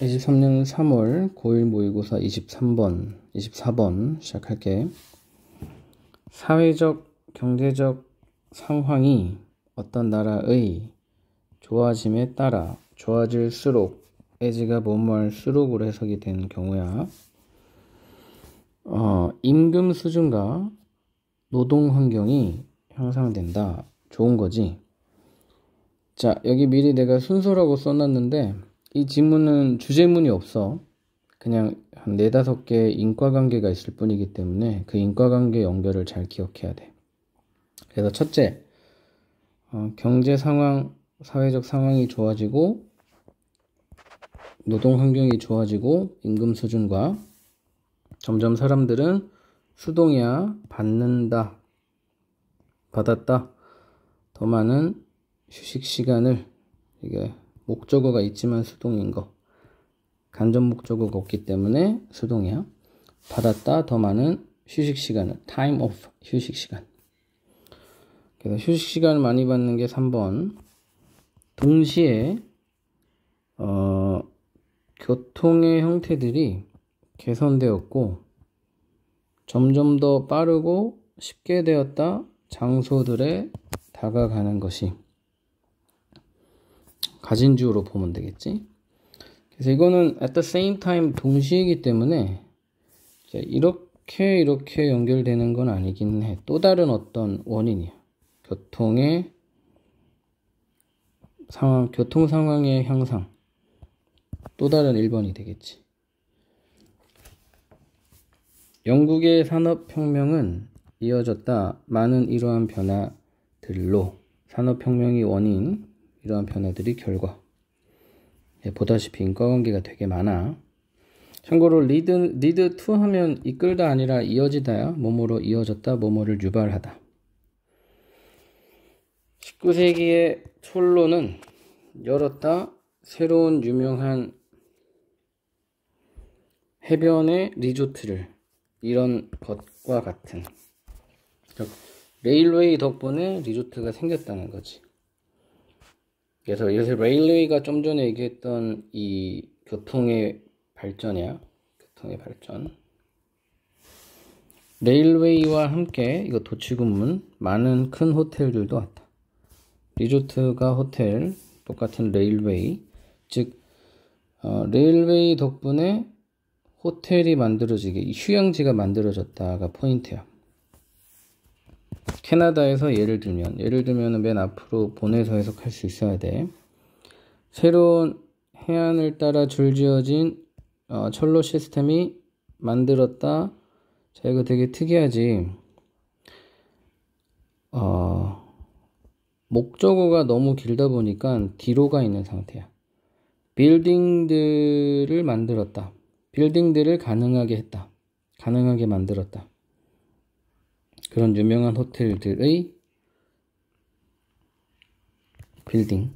23년 3월 고일 모의고사 23번, 24번 시작할게. 사회적, 경제적 상황이 어떤 나라의 좋아짐에 따라 좋아질수록 에지가 뭐뭐수록으로 해석이 되는 경우야. 어, 임금 수준과 노동 환경이 향상된다. 좋은 거지. 자, 여기 미리 내가 순서라고 써놨는데 이질문은 주제문이 없어. 그냥 한 네다섯 개의 인과관계가 있을 뿐이기 때문에 그 인과관계 연결을 잘 기억해야 돼. 그래서 첫째, 어, 경제 상황, 사회적 상황이 좋아지고, 노동 환경이 좋아지고, 임금 수준과 점점 사람들은 수동이야, 받는다, 받았다, 더 많은 휴식 시간을 이게 목적어가 있지만 수동인 거. 간접 목적어가 없기 때문에 수동이야. 받았다 더 많은 휴식 시간은 time off 휴식 시간. 그래서 휴식 시간을 많이 받는 게 3번. 동시에 어, 교통의 형태들이 개선되었고 점점 더 빠르고 쉽게 되었다 장소들에 다가가는 것이 가진 주로 보면 되겠지. 그래서 이거는 at the same time 동시이기 때문에 이렇게 이렇게 연결되는 건 아니긴 해. 또 다른 어떤 원인이야. 교통의 상황, 교통 상황의 향상. 또 다른 1번이 되겠지. 영국의 산업혁명은 이어졌다. 많은 이러한 변화들로 산업혁명이 원인, 이러한 변화들이 결과. 예, 보다시피 인과관계가 되게 많아. 참고로 리드, 리드 투 하면 이끌다 아니라 이어지다야 몸으로 이어졌다 몸으를 유발하다. 19세기의 촐로는 열었다 새로운 유명한 해변의 리조트를 이런 것과 같은 즉 레일웨이 덕분에 리조트가 생겼다는 거지. 그래서 요새 레일웨이가 좀 전에 얘기했던 이 교통의 발전이야. 교통의 발전. 레일웨이와 함께 이거 도치구문 많은 큰 호텔들도 왔다. 리조트가 호텔, 똑같은 레일웨이. 즉, 어, 레일웨이 덕분에 호텔이 만들어지게, 휴양지가 만들어졌다가 포인트야. 캐나다에서 예를 들면 예를 들면 맨 앞으로 보내서 해석할 수 있어야 돼. 새로운 해안을 따라 줄지어진 어, 철로 시스템이 만들었다. 자 이거 되게 특이하지. 어, 목적어가 너무 길다 보니까 뒤로가 있는 상태야. 빌딩들을 만들었다. 빌딩들을 가능하게 했다. 가능하게 만들었다. 그런 유명한 호텔들의 빌딩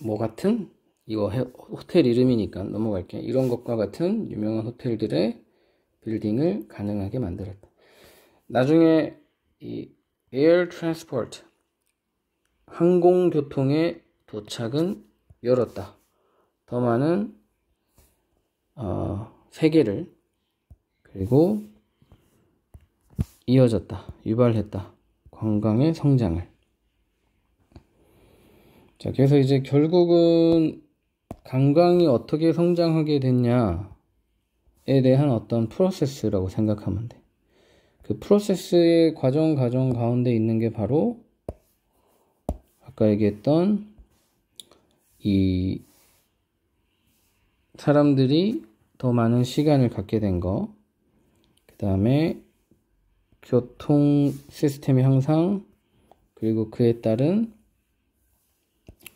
뭐 같은 이거 호텔 이름이니까 넘어갈게 이런 것과 같은 유명한 호텔들의 빌딩을 가능하게 만들었다 나중에 이 air transport 항공교통의 도착은 열었다 더 많은 어, 세계를 그리고 이어졌다. 유발했다. 관광의 성장을. 자, 그래서 이제 결국은 관광이 어떻게 성장하게 됐냐에 대한 어떤 프로세스라고 생각하면 돼. 그 프로세스의 과정 과정 가운데 있는 게 바로 아까 얘기했던 이 사람들이 더 많은 시간을 갖게 된 거, 그 다음에 교통 시스템의 향상 그리고 그에 따른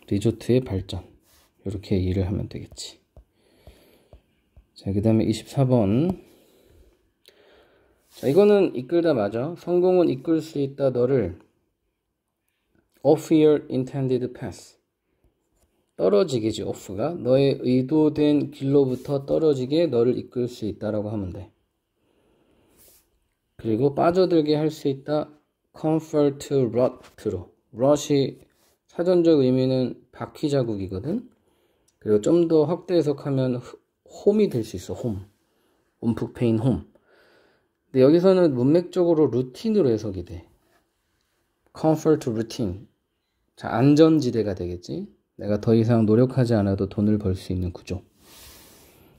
리조트의 발전 이렇게 일을 하면 되겠지 자그 다음에 24번 자 이거는 이끌다 맞아 성공은 이끌 수 있다 너를 off your intended path 떨어지게지 off가 너의 의도된 길로부터 떨어지게 너를 이끌 수 있다라고 하면 돼 그리고 빠져들게 할 수 있다. comfort rut로. rut이 사전적 의미는 바퀴 자국이거든. 그리고 좀 더 확대 해석하면 홈이 될 수 있어. 홈. 움푹 페인 홈. 근데 여기서는 문맥적으로 루틴으로 해석이 돼. comfort routine. 자, 안전지대가 되겠지. 내가 더 이상 노력하지 않아도 돈을 벌 수 있는 구조.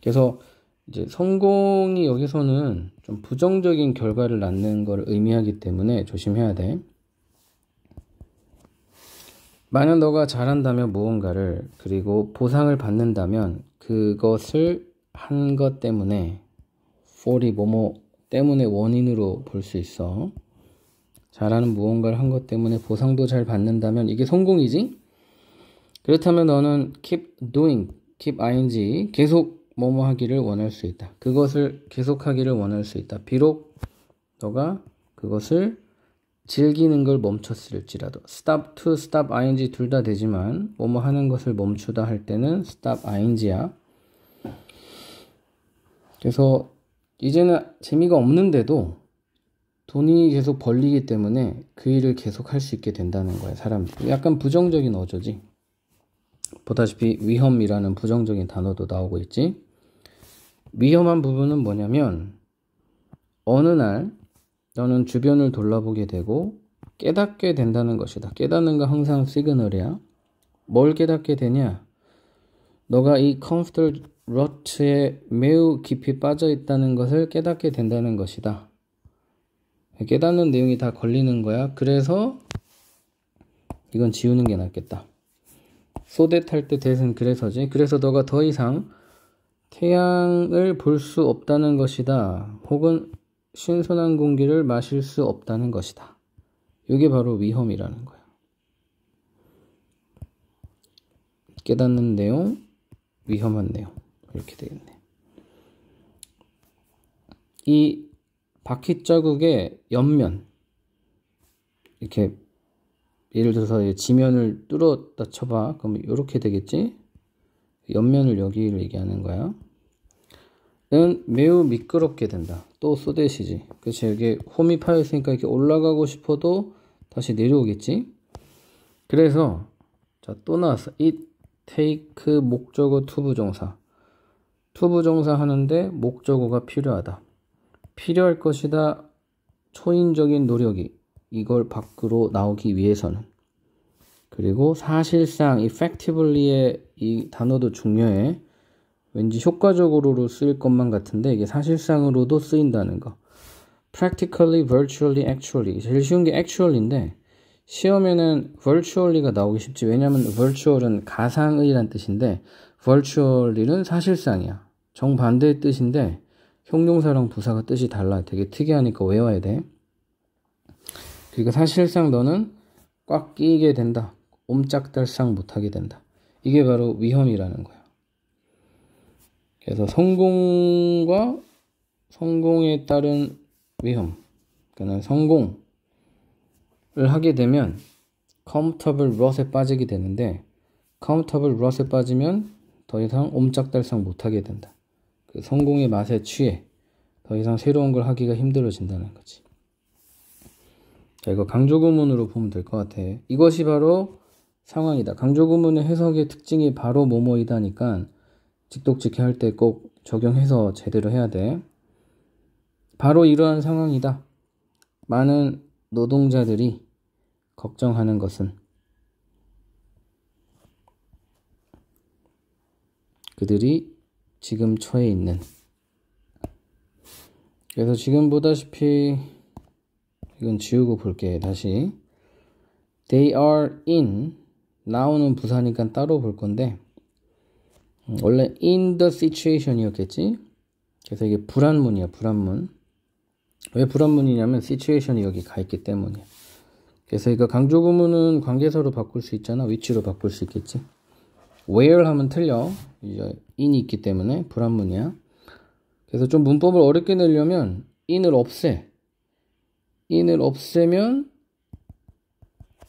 그래서 이제 성공이 여기서는 좀 부정적인 결과를 낳는 걸 의미하기 때문에 조심해야 돼. 만약 너가 잘한다면 무언가를 그리고 보상을 받는다면 그것을 한 것 때문에 폴이 뭐뭐 때문에 원인으로 볼 수 있어. 잘하는 무언가를 한 것 때문에 보상도 잘 받는다면 이게 성공이지? 그렇다면 너는 keep doing, keep ing 계속 뭐뭐 하기를 원할 수 있다. 그것을 계속하기를 원할 수 있다. 비록 너가 그것을 즐기는 걸 멈췄을지라도 stop to stop ing 둘 다 되지만 뭐뭐 하는 것을 멈추다 할 때는 stop ing야. 그래서 이제는 재미가 없는데도 돈이 계속 벌리기 때문에 그 일을 계속 할 수 있게 된다는 거예요, 사람들이. 약간 부정적인 어조지. 보다시피 위험이라는 부정적인 단어도 나오고 있지. 위험한 부분은 뭐냐면 어느 날 너는 주변을 돌아보게 되고 깨닫게 된다는 것이다. 깨닫는 거 항상 시그널이야. 뭘 깨닫게 되냐? 너가 이 컴퓨터 러트에 매우 깊이 빠져 있다는 것을 깨닫게 된다는 것이다. 깨닫는 내용이 다 걸리는 거야. 그래서 이건 지우는 게 낫겠다. 소대 탈 때 대신 그래서지. 그래서 너가 더 이상 태양을 볼 수 없다는 것이다. 혹은 신선한 공기를 마실 수 없다는 것이다. 이게 바로 위험이라는 거야 깨닫는 내용, 위험한 내용. 이렇게 되겠네. 이 바퀴 자국의 옆면, 이렇게, 예를 들어서 지면을 뚫었다 쳐봐. 그럼 이렇게 되겠지? 옆면을 여기를 얘기하는 거야. 는 매우 미끄럽게 된다. 또 쏘대시지. 그치? 여기 홈이 파였으니까 이렇게 올라가고 싶어도 다시 내려오겠지? 그래서, 자, 또 나왔어. it take 목적어 투부정사. 투부정사 하는데 목적어가 필요하다. 필요할 것이다. 초인적인 노력이 이걸 밖으로 나오기 위해서는. 그리고 사실상 effectively의 이 단어도 중요해. 왠지 효과적으로 쓰일 것만 같은데 이게 사실상으로도 쓰인다는 거. practically, virtually, actually. 제일 쉬운 게 actually인데 시험에는 virtually가 나오기 쉽지. 왜냐면 virtual은 가상의란 뜻인데 virtually는 사실상이야. 정반대의 뜻인데 형용사랑 부사가 뜻이 달라. 되게 특이하니까 외워야 돼. 그러니까 사실상 너는 꽉 끼게 된다. 옴짝달싹 못하게 된다. 이게 바로 위험이라는 거야. 그래서 성공과 성공에 따른 위험. 그러니까 성공을 하게 되면 컴퓨터블 o r 에 빠지게 되는데 컴퓨터블 o r 에 빠지면 더 이상 옴짝달싹 못하게 된다. 그 성공의 맛에 취해 더 이상 새로운 걸 하기가 힘들어진다는 거지. 자, 이거 강조구문으로 보면 될 것 같아. 이것이 바로 상황이다. 강조구문의 해석의 특징이 바로 뭐뭐이다니까 직독직해 할때 꼭 적용해서 제대로 해야 돼. 바로 이러한 상황이다. 많은 노동자들이 걱정하는 것은 그들이 지금 처해 있는 그래서 지금 보다시피 이건 지우고 볼게 다시 they are in 나오는 부사니까 따로 볼 건데 음, 원래 in the situation이었겠지. 그래서 이게 불안문이야, 불안문. 왜 불안문이냐면 situation이 여기 가 있기 때문이야. 그래서 이거 강조 구문은 관계사로 바꿀 수 있잖아. 위치로 바꿀 수 있겠지. where 하면 틀려. 이제 in이 있기 때문에 불안문이야. 그래서 좀 문법을 어렵게 내려면 in을 없애. in을 없애면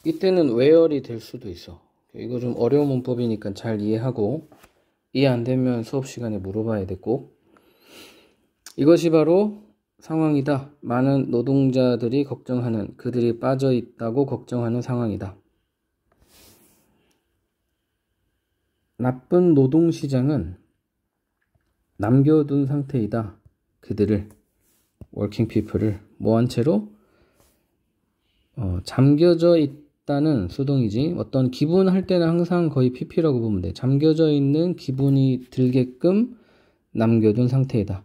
이때는 where이 될 수도 있어. 이거 좀 어려운 문법이니까 잘 이해하고 이해 안 되면 수업 시간에 물어봐야 되고 이것이 바로 상황이다. 많은 노동자들이 걱정하는 그들이 빠져 있다고 걱정하는 상황이다. 나쁜 노동 시장은 남겨둔 상태이다. 그들을 워킹 피플을 모한 채로 어, 잠겨져 있다. 일단은 수동이지 어떤 기분 할 때는 항상 거의 PP라고 보면 돼. 잠겨져 있는 기분이 들게끔 남겨둔 상태이다.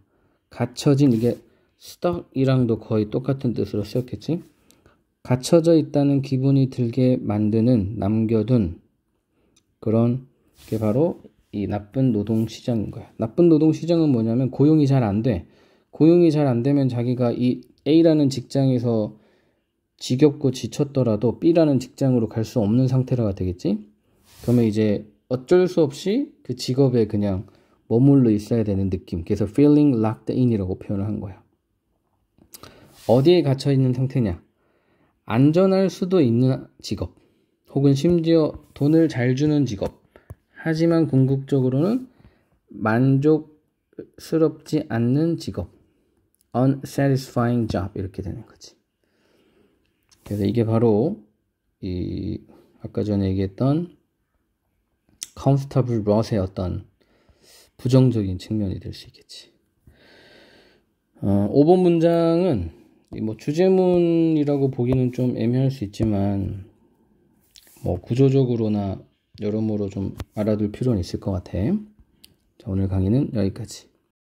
갇혀진 이게 stuck이랑도 거의 똑같은 뜻으로 쓰였겠지. 갇혀져 있다는 기분이 들게 만드는 남겨둔 그런 게 바로 이 나쁜 노동 시장인 거야. 나쁜 노동 시장은 뭐냐면 고용이 잘 안 돼. 고용이 잘 안 되면 자기가 이 A라는 직장에서 지겹고 지쳤더라도 B라는 직장으로 갈 수 없는 상태가 되겠지? 그러면 이제 어쩔 수 없이 그 직업에 그냥 머물러 있어야 되는 느낌. 그래서 feeling locked in이라고 표현을 한 거야. 어디에 갇혀 있는 상태냐? 안전할 수도 있는 직업, 혹은 심지어 돈을 잘 주는 직업. 하지만 궁극적으로는 만족스럽지 않는 직업. unsatisfying job 이렇게 되는 거지. 그래서 이게 바로 이 아까 전에 얘기했던 컨스터블 러스의 어떤 부정적인 측면이 될 수 있겠지. 어, 5번 문장은 뭐 주제문이라고 보기는 좀 애매할 수 있지만 뭐 구조적으로나 여러모로 좀 알아둘 필요는 있을 것 같아. 자, 오늘 강의는 여기까지.